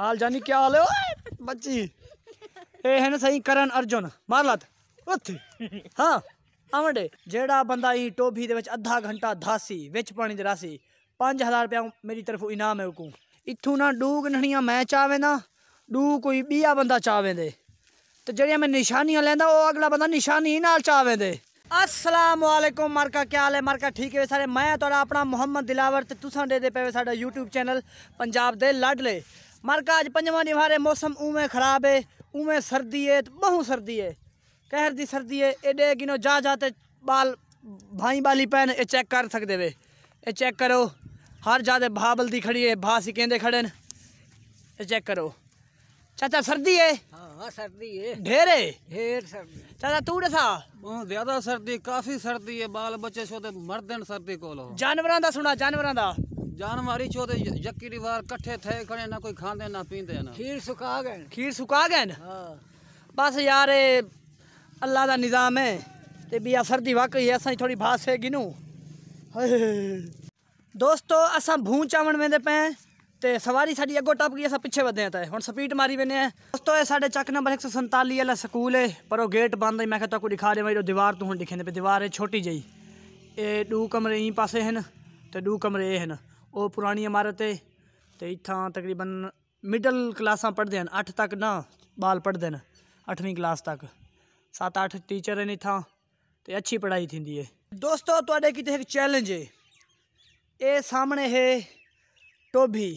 ਹਾਲ ਜਾਨੀ ਕੀ ਹਾਲ ਓਏ ਬੱਚੀ ਇਹ ਹੈ ਨਾ ਸਹੀ ਕਰਨ ਅਰਜੁਨ ਮਾਰ मार ਉੱਥੇ ਹਾਂ ਆਵੜੇ ਜਿਹੜਾ ਬੰਦਾ ਇਹ ਟੋਭੀ ਦੇ ਵਿੱਚ ਅੱਧਾ ਘੰਟਾ ਧਾਸੀ ਵਿੱਚ ਪਾਣੀ ਦੇ ਰਾਸੀ 5000 ਰੁਪਏ ਮੇਰੀ ਤਰਫੋਂ ਇਨਾਮ ਹੈ ਕੋ ਇੱਥੋਂ ਨਾ ਡੂਗ ਨਣੀਆਂ ਮੈਂ ਚਾਵੇਂਦਾ ਡੂ ਕੋਈ ਬੀਆ ਬੰਦਾ ਚਾਵੇਂਦੇ ਤੇ ਜਿਹੜੀਆਂ ਮੈਂ ਨਿਸ਼ਾਨੀਆਂ ਲੈਂਦਾ ਉਹ ਅਗਲਾ ਬੰਦਾ ਨਿਸ਼ਾਨੀ ਨਾਲ ਚਾਵੇਂਦੇ ਅਸਲਾਮ ਵਾਲੇਕੁਮ ਮਰਕਾ ਕੀ ਹਾਲ ਹੈ ਮਰਕਾ ਠੀਕ ਹੈ ਸਾਰੇ ਮੈਂ ਤੁਹਾਡਾ ਆਪਣਾ ਮੁਹੰਮਦ ਦਿਲਾਵਰ ਤੇ ਤੁਸਾਂ ਦੇ ਦੇ ਪਏ ਸਾਡਾ YouTube ਚੈਨਲ ਪੰਜਾਬ ਦੇ ਲੱਡਲੇ ਮਰਕਾ ਅੱਜ ਪੰਜਵਾਂ ਦਿਨ ਵਾਰੇ ਮੌਸਮ ਉਵੇਂ ਖਰਾਬ ਏ ਉਵੇਂ ਸਰਦੀ ਏ ਬਹੁ ਸਰਦੀ ਏ ਕਹਿਰ ਦੀ ਸਰਦੀ ਏ ਐਡੇ ਕਿਨੋ ਜਾ ਜਾ ਤੇ ਬਾਲ ਭਾਈ ਬਾਲੀ ਪੈਨ ਇਹ ਚੈੱਕ ਕਰ ਸਕਦੇ ਵੇ ਇਹ ਚੈੱਕ ਕਰੋ ਹਰ ਜਾਦੇ ਭਾਬਲ ਦੀ ਖੜੀ ਏ ਭਾਸੀ ਕਹਿੰਦੇ ਖੜੇ ਨੇ ਇਹ ਚੈੱਕ ਕਰੋ ਚਾਚਾ ਸਰਦੀ ਏ ਹਾਂ ਸਰਦੀ ਏ ਢੇਰੇ ਢੇਰ ਸਰਦੀ ਚਾਚਾ ਤੂੰ ਦਸਾ ਬਹੁਤ ਜ਼ਿਆਦਾ ਸਰਦੀ ਕਾਫੀ ਸਰਦੀ ਏ ਬਾਲ ਬੱਚੇ ਸੋ ਤੇ ਮਰਦਨ ਸਰਦੀ ਕੋਲੋ ਜਾਨਵਰਾਂ ਦਾ ਸੁਣਾ ਜਾਨਵਰਾਂ ਦਾ जान चोते जक्की दीवार कट्ठे थे खड़े ना कोई खांदे ना पींदे ना खीर सुखा गए खीर सुखा गए ना हाँ। बस यार अल्लाह दा निज़ाम है ते भी सर्दी वाकई है थोड़ी बास है गिनू दोस्तों असां भू चावण वेंदे पए ते सवारी साडी अगो टप गई असां पिछे वधे त हुन स्पीड मारी वेने है दोस्तों ए साडे चक नंबर 147 वाला स्कूल है पर ओ गेट बंद है मैं तो दिखा दे मेरी दीवार तू हुन दिखे पे दीवार है छोटी जई ए दू कमरे ई पासे हैं ते दू कमरे ए हैं ਉਹ ਪੁਰਾਣੀ ਇਮਾਰਤ ਹੈ ਤੇ ਇੱਥਾਂ ਤਕਰੀਬਨ ਮਿਡਲ ਕਲਾਸਾਂ ਪੜ੍ਹਦੇ ਹਨ 8 ਤੱਕ ਨਾ ਬਾਲ ਪੜ੍ਹਦੇ ਹਨ 8ਵੀਂ ਕਲਾਸ ਤੱਕ 7-8 ਟੀਚਰ ਹਨ ਇੱਥਾਂ ਤੇ ਅੱਛੀ ਪੜ੍ਹਾਈ ਥਿੰਦੀ ਹੈ ਦੋਸਤੋ ਤੁਹਾਡੇ ਕਿਤੇ ਇੱਕ ਚੈਲੰਜ ਹੈ ਇਹ ਸਾਹਮਣੇ ਹੈ ਟੋਭੀ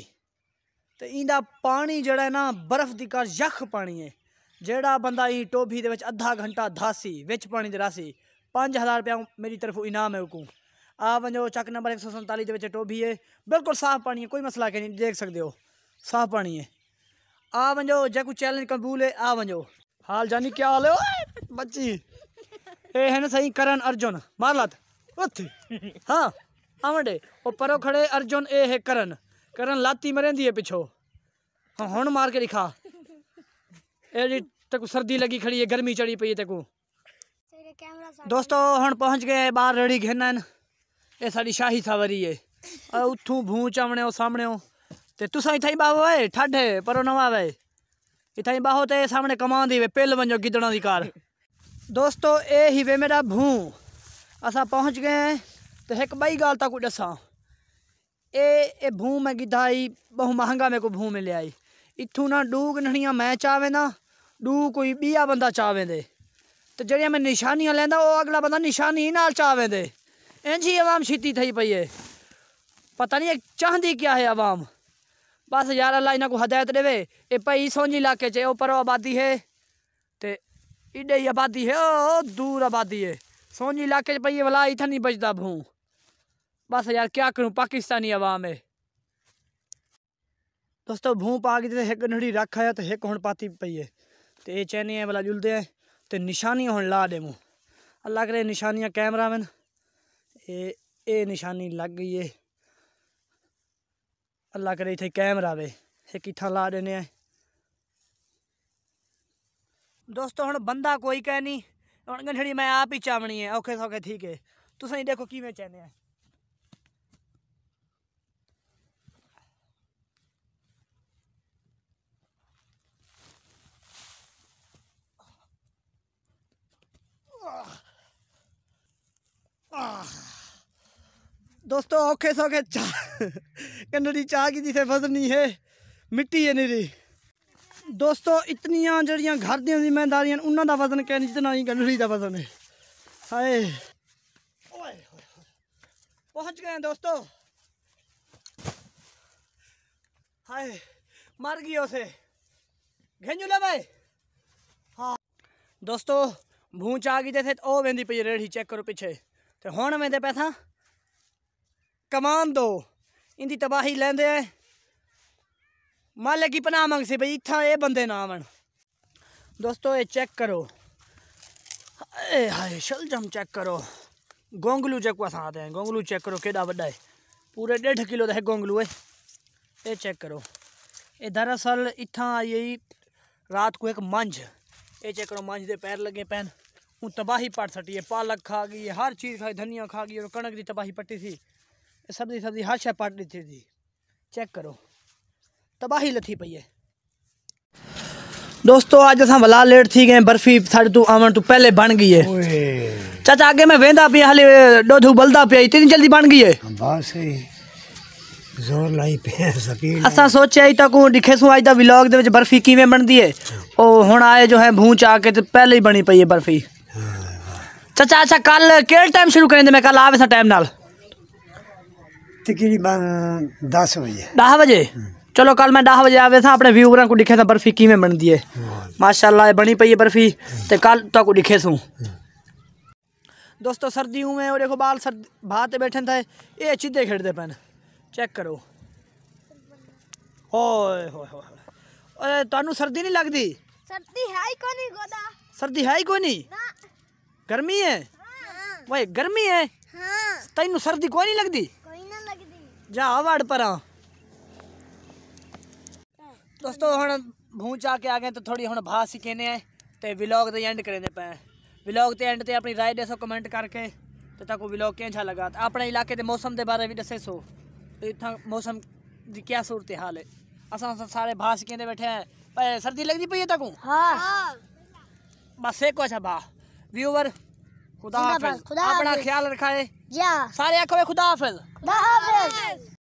ਤੇ ਇਹਦਾ ਪਾਣੀ ਜਿਹੜਾ ਨਾ ਬਰਫ਼ ਦੀ ਕਰ ਯਖ ਪਾਣੀ ਹੈ ਜਿਹੜਾ ਬੰਦਾ ਇਹ ਟੋਭੀ ਦੇ ਵਿੱਚ ਅੱਧਾ ਘੰਟਾ ਧਾਸੀ ਵਿੱਚ ਪਾਣੀ ਦੇ ਰਾਸੀ 5000 ਰੁਪਏ ਮੇਰੀ ਤਰਫੋਂ ਇਨਾਮ ਹੈ ਹੁਕੂਮ आ वञो चक नंबर एक सौ संताली टोभी है बिल्कुलु साफ पानी है कोई मसला नहीं देख सकते हो साफ पानी है आ वञो जेको चैलेंज क़बूल है आ वञो हाल जानी क्या हाल है बच्ची ए है ना सही करण अर्जुन मार लात उथ हाँ आवड़े ओ परो खड़े अर्जुन ए है करण करण लाती मरेंदी है पिछो हाँ हुन मार के दिखा ए तेको सर्दी लगी खड़ी है गर्मी चढ़ी पी है तेको दोस्तों हम पहुंच गए बाहर रेड़ी घेना ਇਹ ਸਾਡੀ ਸ਼ਾਹੀ ਸਵਾਰੀ ਏ ਆ ਭੂ ਚਾਵਣੇ ਉਹ ਸਾਹਮਣੇ ਤੇ ਤੁਸੀਂ ਇਥੇ ਹੀ ਬਾਹੋ ਏ ਠੱਡੇ ਉਹ ਨਵਾ ਵੇ ਇਥੇ ਹੀ ਬਾਹੋ ਤੇ ਸਾਹਮਣੇ ਕਮਾਉਂਦੀ ਵੇ ਪਿੱਲ ਵੰਜੋ ਗਿੱਦੜਾਂ ਦੀ ਕਾਰ ਦੋਸਤੋ ਇਹ ਹੀ ਵੇ ਮੇਰਾ ਭੂ ਅਸਾਂ ਪਹੁੰਚ ਗਏ ਤੇ ਇੱਕ ਬਈ ਗੱਲ ਤਾਂ ਕੋਈ ਦੱਸਾਂ ਇਹ ਇਹ ਭੂ ਮੈਂ ਗਿਧਾਈ ਬਹੁ ਮਹਿੰਗਾ ਮੇ ਕੋ ਭੂ ਮਿਲਿਆ ਈ ਇਥੋਂ ਨਾ ਡੂਗ ਨਣੀਆਂ ਮੈਂ ਚਾਵੇਂਦਾ ਡੂ ਕੋਈ ਬੀਆ ਬੰਦਾ ਚਾਵੇਂਦੇ ਤੇ ਜਿਹੜੀਆਂ ਮੈਂ ਨਿਸ਼ਾਨੀਆਂ ਲੈਂਦਾ ਉਹ ਅਗਲਾ ਬੰਦਾ ਨਿਸ਼ਾਨੀ ਨਾਲ ਚਾਵੇਂਦੇ इंजी आवाम छीती थी पई है पता नहीं चाहती क्या है आवाम बस यार अल्लाह इन्हों को हदायत देवे ये पई सोझी इलाके च पर आबादी है तो इडे ही आबादी है ओ दूर आबादी है सोझी इलाके पई है वाला इतना नहीं बचता भू बस यार क्या करूँ पाकिस्तानी आवाम है दोस्तों भू पा गई एक नड़ी रख है तो एक हूँ पाती पई है तो ये चैनी है वाला जुलते हैं तो निशानियाँ हूँ ला दे मूँ अल्लाह करे निशानियाँ कैमरा मैन ਇਹ ਇਹ ਨਿਸ਼ਾਨੀ ਲੱਗ ਗਈ ਏ ਅੱਲਾ ਕਰੇ ਇੱਥੇ ਕੈਮਰਾ ਵੇ ਇਹ ਕਿੱਥਾਂ ਲਾ ਦੇਨੇ ਆ ਦੋਸਤੋ ਹੁਣ ਬੰਦਾ ਕੋਈ ਕਹਿ ਨਹੀਂ ਹੁਣ ਗੰਢੜੀ ਮੈਂ ਆਪ ਹੀ ਚਾਵਣੀ ਹੈ ਔਖੇ ਸੌਖੇ ਠੀਕ ਹੈ ਤੁਸੀਂ ਦੇਖੋ ਕਿਵੇਂ ਚਾਹਨੇ ਆ दोस्तों औखे सौखे चाह कन्नड़ी चाह की जिसे नहीं है मिट्टी है नीरी दोस्तों इतनिया जड़िया घर दिम्मेदारियां उन्हों का वजन कहने जितना ही गंडड़ी का वजन है हाए पहुंच गए दोस्तों हाय मर गई उसे घेंजू ले भाई हाँ दोस्तों भूच आ गई थे ओ वेंदी पी रेड़ी चेक करो पिछे तो हूँ वेंदे पैसा कमान दो इंदी तबाही लैंदे माले की पनाह मंगसी भाई इतना ये बंदे ना आवन दोस्तों ये चेक करो ए हाय शलजम चेक करो गोंगलू चेक असां आते हैं गोंगलू चेक करो केॾा बड़ा है पूरे डेढ़ किलो आहे गोंगलू है ये चेक करो ये दरअसल इत्था आई हुई रात को एक मंझ ये चेक करो मंझ दे पैर लगे पैन हूँ तबाही पट सटी है पालक खा गई हर चीज़ खाई धनिया खा गई और कणक की तबाही पट्टी थी सब्जी सब्जी हर शइ पट ॾिती थी चैक करो तबाही लथी पई आहे दोस्तों आज असां वला लेट थी गए बर्फ़ी साढ़े तू आवन तू पहले बन गई है चाचा आगे में वेंदा पिया हले डोधू बलदा पिया इतनी जल्दी बन गई है बस ਜ਼ੋਰ ਲਾਈ ਪਿਆ ਸਪੀਡ ਅਸਾਂ ਸੋਚਿਆ ਹੀ ਤਾਂ ਕੋ ਦਿਖੇ ਸੋ ਅੱਜ ਦਾ ਵਲੌਗ ਦੇ ਵਿੱਚ ਬਰਫੀ ਕਿਵੇਂ ਬਣਦੀ ਹੈ ਉਹ ਹੁਣ ਆਏ ਜੋ ਹੈ ਭੂਚ ਆ ਕੇ ਤੇ ਪਹਿਲੇ ਹੀ ਬਣੀ ਪਈ ਹੈ ਬਰਫੀ ਚਾਚਾ ਅੱਛਾ ਕੱਲ ਕਿਹੜੇ ਟਾਈਮ ਸ਼ੁਰੂ ਕਰਿੰਦੇ ਮੈਂ ਕੱਲ ਆਵੇ ਸਾ ਟਾਈਮ बजे हम्म। चलो कल मैं दस बजे आवे था अपने व्यूवर को दिखे था बर्फी किमें बनती है हाँ। माशाल्लाह बनी पई है बर्फी तो कल तो दिखे सू हाँ। दोस्तों सर्दी हूँ और देखो बाल सर्द भाते बैठे थे ये चिदे खेड़ते पैन चेक करो ओए होए सर्दी नहीं लगती सर्दी है ही कोनी गोदा गर्मी है हाँ। वही गर्मी है हाँ। तेनू सर्दी कोई नहीं लगती ਜਾ ਵੜ ਪਰਾਂ ਦੋਸਤੋ ਹੁਣ ਭੂੰਚ ਆ ਕੇ ਆ ਗਏ ਤਾਂ ਥੋੜੀ ਹੁਣ ਭਾਸ ਸਿੱਖਨੇ ਆ ਤੇ ਵਲੌਗ ਦੇ ਐਂਡ ਕਰਦੇ ਪਏ ਵਲੌਗ ਤੇ ਐਂਡ ਤੇ ਆਪਣੀ رائے ਦੇਸੋ ਕਮੈਂਟ ਕਰਕੇ ਤੇ ਤਾਂ ਕੋ ਵਲੌਗ ਕਿੰਝ ਲਗਾ ਆਪਣੇ ਇਲਾਕੇ ਦੇ ਮੌਸਮ ਦੇ ਬਾਰੇ ਵੀ ਦੱਸੇ ਸੋ ਇਥਾਂ ਮੌਸਮ ਦੀ ਕੀ ਸੂਰਤ ਹਾਲ ਹੈ ਅਸਾਂ ਸਾਰੇ ਭਾਸ ਕਹਿੰਦੇ ਬੈਠੇ ਆ ਸਰਦੀ ਲੱਗਦੀ ਪਈ ਹੈ ਤੱਕੂ ਹਾਂ ਬਸ ਇੱਕ ਅੱਛਾ ਬਾ ਵਿਊਵਰ खुदा हाफिज अपना ख्याल रखा है सारे आंखों में खुदा हाफिज खुदा हाफिज